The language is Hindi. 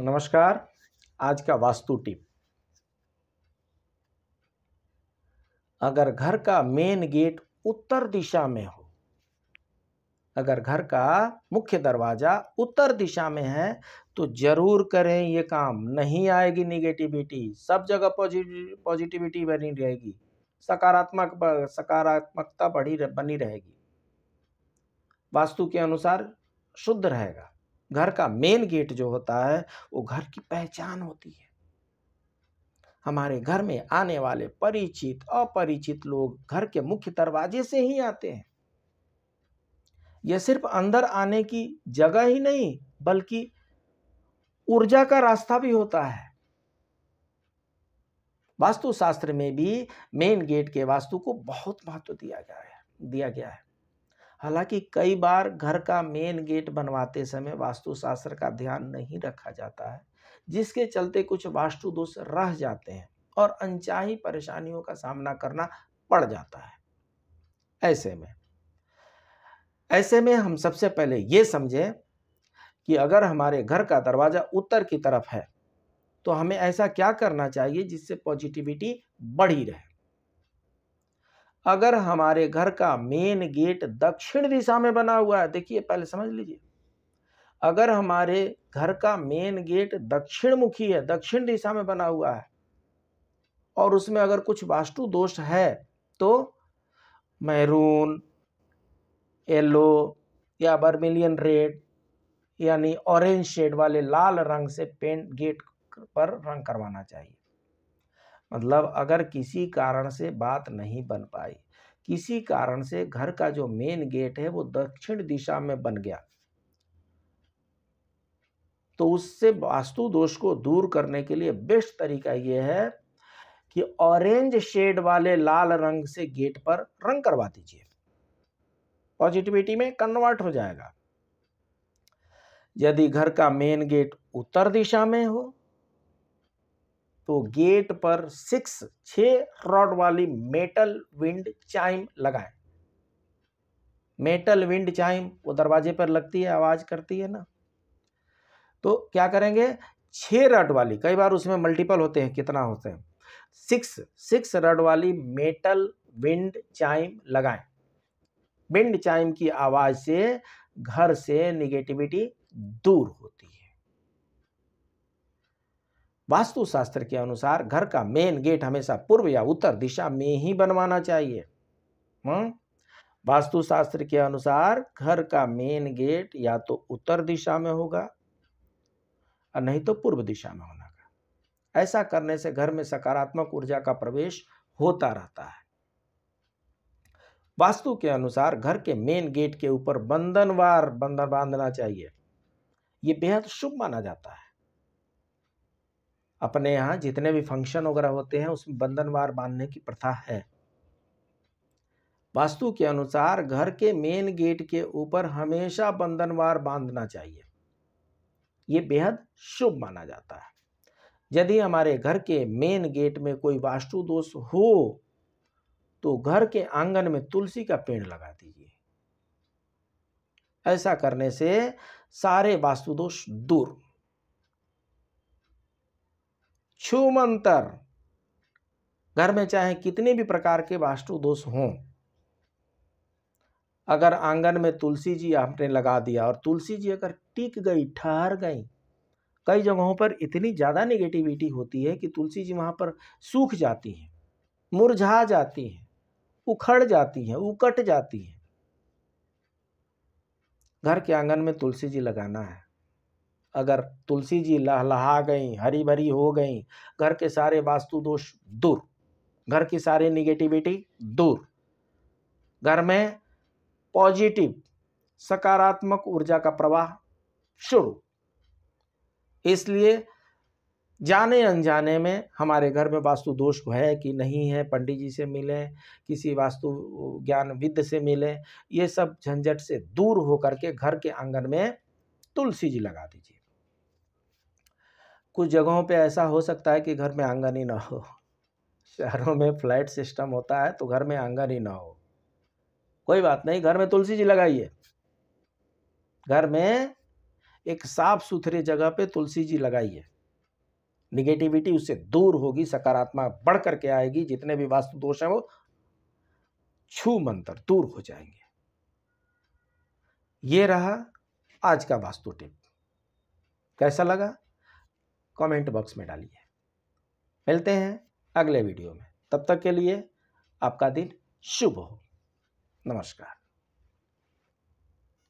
नमस्कार आज का वास्तु टिप अगर घर का मेन गेट उत्तर दिशा में हो अगर घर का मुख्य दरवाज़ा उत्तर दिशा में है तो ज़रूर करें ये काम नहीं आएगी निगेटिविटी सब जगह पॉजिटिविटी बनी रहेगी सकारात्मक सकारात्मकता बढ़ी बनी रहेगी वास्तु के अनुसार शुद्ध रहेगा घर का मेन गेट जो होता है वो घर की पहचान होती है हमारे घर में आने वाले परिचित अपरिचित लोग घर के मुख्य दरवाजे से ही आते हैं यह सिर्फ अंदर आने की जगह ही नहीं बल्कि ऊर्जा का रास्ता भी होता है वास्तुशास्त्र में भी मेन गेट के वास्तु को बहुत महत्व दिया गया है दिया गया है हालांकि कई बार घर का मेन गेट बनवाते समय वास्तुशास्त्र का ध्यान नहीं रखा जाता है जिसके चलते कुछ वास्तु दोष रह जाते हैं और अनचाही परेशानियों का सामना करना पड़ जाता है ऐसे में ऐसे में हम सबसे पहले ये समझें कि अगर हमारे घर का दरवाज़ा उत्तर की तरफ है तो हमें ऐसा क्या करना चाहिए जिससे पॉजिटिविटी बढ़ी रहे अगर हमारे घर का मेन गेट दक्षिण दिशा में बना हुआ है देखिए पहले समझ लीजिए अगर हमारे घर का मेन गेट दक्षिण मुखी है दक्षिण दिशा में बना हुआ है और उसमें अगर कुछ वास्तु दोष है तो मैरून येलो या बर्मिलियन रेड यानी ऑरेंज शेड वाले लाल रंग से पेंट गेट पर रंग करवाना चाहिए मतलब अगर किसी कारण से बात नहीं बन पाई किसी कारण से घर का जो मेन गेट है वो दक्षिण दिशा में बन गया तो उससे वास्तु दोष को दूर करने के लिए बेस्ट तरीका ये है कि ऑरेंज शेड वाले लाल रंग से गेट पर रंग करवा दीजिए पॉजिटिविटी में कन्वर्ट हो जाएगा यदि घर का मेन गेट उत्तर दिशा में हो तो गेट पर सिक्स छ रॉड वाली मेटल विंड चाइम लगाएं मेटल विंड चाइम वो दरवाजे पर लगती है आवाज़ करती है ना तो क्या करेंगे छ रड वाली कई बार उसमें मल्टीपल होते हैं कितना होते हैं सिक्स सिक्स रड वाली मेटल विंड चाइम लगाएं विंड चाइम की आवाज़ से घर से निगेटिविटी दूर होती है वास्तुशास्त्र के अनुसार घर का मेन गेट हमेशा पूर्व या उत्तर दिशा में ही बनवाना चाहिए हम्म? वास्तुशास्त्र के अनुसार घर का मेन गेट या तो उत्तर दिशा में होगा और नहीं तो पूर्व दिशा में होना का ऐसा करने से घर में सकारात्मक ऊर्जा का प्रवेश होता रहता है वास्तु के अनुसार घर के मेन गेट के ऊपर बंधनवार बंधन बांधना चाहिए यह बेहद शुभ माना जाता है अपने यहाँ जितने भी फंक्शन वगैरह होते हैं उसमें बंधनवार बांधने की प्रथा है वास्तु के अनुसार घर के मेन गेट के ऊपर हमेशा बंधनवार बांधना चाहिए ये बेहद शुभ माना जाता है यदि हमारे घर के मेन गेट में कोई वास्तु दोष हो तो घर के आंगन में तुलसी का पेड़ लगा दीजिए ऐसा करने से सारे वास्तु दोष दूर छुमंतर घर में चाहे कितने भी प्रकार के वास्तु दोष हों अगर आंगन में तुलसी जी आपने लगा दिया और तुलसी जी अगर टिक गई ठहर गई कई जगहों पर इतनी ज़्यादा नेगेटिविटी होती है कि तुलसी जी वहाँ पर सूख जाती है मुरझा जाती है उखड़ जाती है उकट जाती है घर के आंगन में तुलसी जी लगाना है अगर तुलसी जी लहलहा गई हरी भरी हो गई घर के सारे वास्तु दोष दूर घर की सारी निगेटिविटी दूर घर में पॉजिटिव सकारात्मक ऊर्जा का प्रवाह शुरू इसलिए जाने अनजाने में हमारे घर में वास्तु दोष है कि नहीं है पंडित जी से मिले किसी वास्तु ज्ञान विद से मिले ये सब झंझट से दूर होकर के घर के आंगन में तुलसी जी लगा दीजिए कुछ जगहों पे ऐसा हो सकता है कि घर में आंगन ही ना हो शहरों में फ्लैट सिस्टम होता है तो घर में आंगन ही ना हो कोई बात नहीं घर में तुलसी जी लगाइए घर में एक साफ सुथरी जगह पे तुलसी जी लगाइए निगेटिविटी उससे दूर होगी सकारात्मक बढ़ करके आएगी जितने भी वास्तु दोष हैं वो छू मंतर दूर हो जाएंगे ये रहा आज का वास्तु टिप कैसा लगा कमेंट बॉक्स में डालिए मिलते हैं अगले वीडियो में तब तक के लिए आपका दिन शुभ हो नमस्कार